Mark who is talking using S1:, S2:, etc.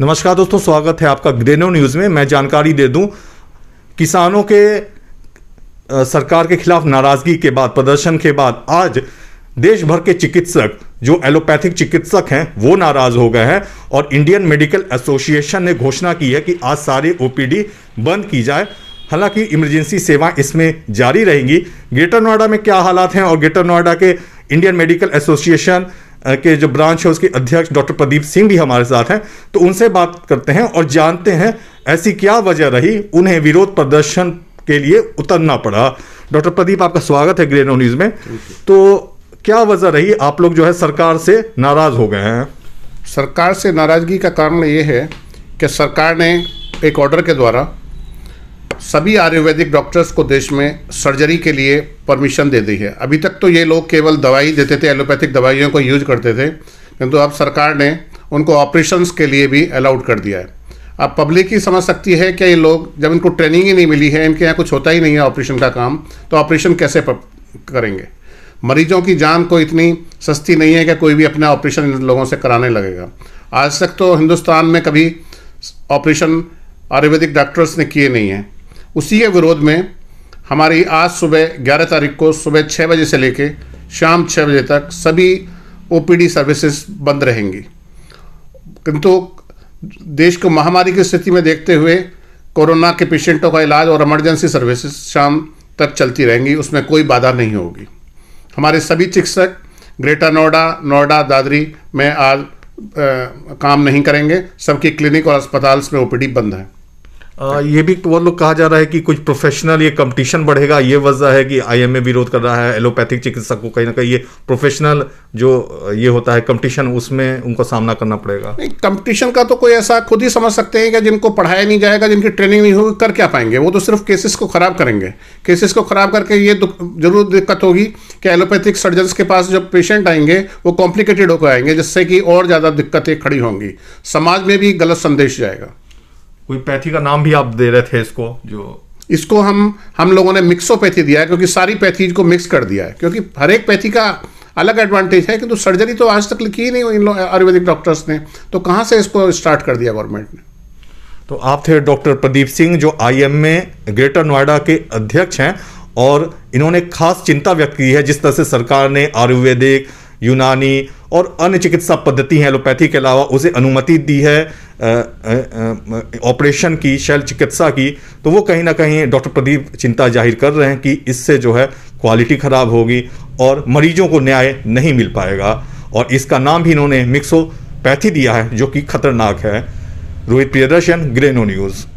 S1: नमस्कार दोस्तों स्वागत है आपका ग्रेनो न्यूज़ में मैं जानकारी दे दूं किसानों के सरकार के खिलाफ नाराज़गी के बाद प्रदर्शन के बाद आज देश भर के चिकित्सक जो एलोपैथिक चिकित्सक हैं वो नाराज़ हो गए हैं और इंडियन मेडिकल एसोसिएशन ने घोषणा की है कि आज सारे ओपीडी बंद की जाए हालांकि इमरजेंसी सेवा इसमें जारी रहेंगी ग्रेटर नोएडा में क्या हालात हैं और ग्रेटर नोएडा के इंडियन मेडिकल एसोसिएशन के जो ब्रांच है उसके अध्यक्ष डॉक्टर प्रदीप सिंह भी हमारे साथ हैं तो उनसे बात करते हैं और जानते हैं ऐसी क्या वजह रही उन्हें विरोध प्रदर्शन के लिए उतरना पड़ा डॉक्टर प्रदीप आपका स्वागत है ग्रेनो न्यूज़ में तो क्या वजह रही आप लोग जो है सरकार से
S2: नाराज़ हो गए हैं सरकार से नाराज़गी का कारण ये है कि सरकार ने एक ऑर्डर के द्वारा सभी आयुर्वेदिक डॉक्टर्स को देश में सर्जरी के लिए परमिशन दे दी है अभी तक तो ये लोग केवल दवाई देते थे एलोपैथिक दवाइयों को यूज करते थे किंतु अब सरकार ने उनको ऑपरेशंस के लिए भी अलाउड कर दिया है अब पब्लिक ही समझ सकती है कि ये लोग जब इनको ट्रेनिंग ही नहीं मिली है इनके यहाँ कुछ होता ही नहीं है ऑपरेशन का काम तो ऑपरेशन कैसे करेंगे मरीजों की जान को इतनी सस्ती नहीं है कि कोई भी अपना ऑपरेशन इन लोगों से कराने लगेगा आज तक तो हिंदुस्तान में कभी ऑपरेशन आयुर्वेदिक डॉक्टर्स ने किए नहीं हैं उसी के विरोध में हमारी आज सुबह 11 तारीख को सुबह छः बजे से लेकर शाम छः बजे तक सभी ओपीडी सर्विसेज बंद रहेंगी किंतु देश को महामारी की स्थिति में देखते हुए कोरोना के पेशेंटों का इलाज और इमरजेंसी सर्विसेज शाम तक चलती रहेंगी उसमें कोई बाधा नहीं होगी हमारे सभी चिकित्सक ग्रेटर नोएडा नोएडा दादरी में आज आ, काम नहीं करेंगे सबकी क्लिनिक और अस्पताल में ओपीडी बंद हैं ये भी वो लोग
S1: कहा जा रहा है कि कुछ प्रोफेशनल ये कंपटीशन बढ़ेगा ये वजह है कि आईएमए विरोध कर रहा है एलोपैथिक चिकित्सक को कहीं ना कहीं ये प्रोफेशनल जो ये होता है
S2: कंपटीशन उसमें उनको सामना करना पड़ेगा नहीं कंपटीशन का तो कोई ऐसा खुद ही समझ सकते हैं कि जिनको पढ़ाया नहीं जाएगा जिनकी ट्रेनिंग नहीं होगी कर क्या पाएंगे वो तो सिर्फ केसेस को ख़राब करेंगे केसेस को ख़राब करके ये तो जरूर दिक्कत होगी कि एलोपैथिक सर्जन के पास जब पेशेंट आएंगे वो कॉम्प्लिकेटेड होकर आएंगे जिससे कि और ज़्यादा दिक्कतें खड़ी होंगी समाज में भी गलत संदेश जाएगा कोई पैथी का नाम भी आप दे रहे थे इसको जो इसको हम हम लोगों ने मिक्सोपैथी दिया है क्योंकि सारी पैथीज को मिक्स कर दिया है क्योंकि हर एक पैथी का अलग एडवांटेज है कि तो सर्जरी तो आज तक लिखी ही नहीं हुई इन आयुर्वेदिक डॉक्टर्स ने तो कहाँ से इसको स्टार्ट कर दिया गवर्नमेंट ने
S1: तो आप थे डॉक्टर प्रदीप सिंह जो एम में ग्रेटर नोएडा के अध्यक्ष हैं और इन्होंने खास चिंता व्यक्त की है जिस तरह से सरकार ने आयुर्वेदिक यूनानी और अन्य चिकित्सा पद्धति है एलोपैथी के अलावा उसे अनुमति दी है ऑपरेशन की शैल चिकित्सा की तो वो कहीं ना कहीं डॉक्टर प्रदीप चिंता जाहिर कर रहे हैं कि इससे जो है क्वालिटी ख़राब होगी और मरीजों को न्याय नहीं मिल पाएगा और इसका नाम भी इन्होंने मिक्सोपैथी दिया है जो कि खतरनाक है रोहित प्रियदर्शन ग्रेनो न्यूज़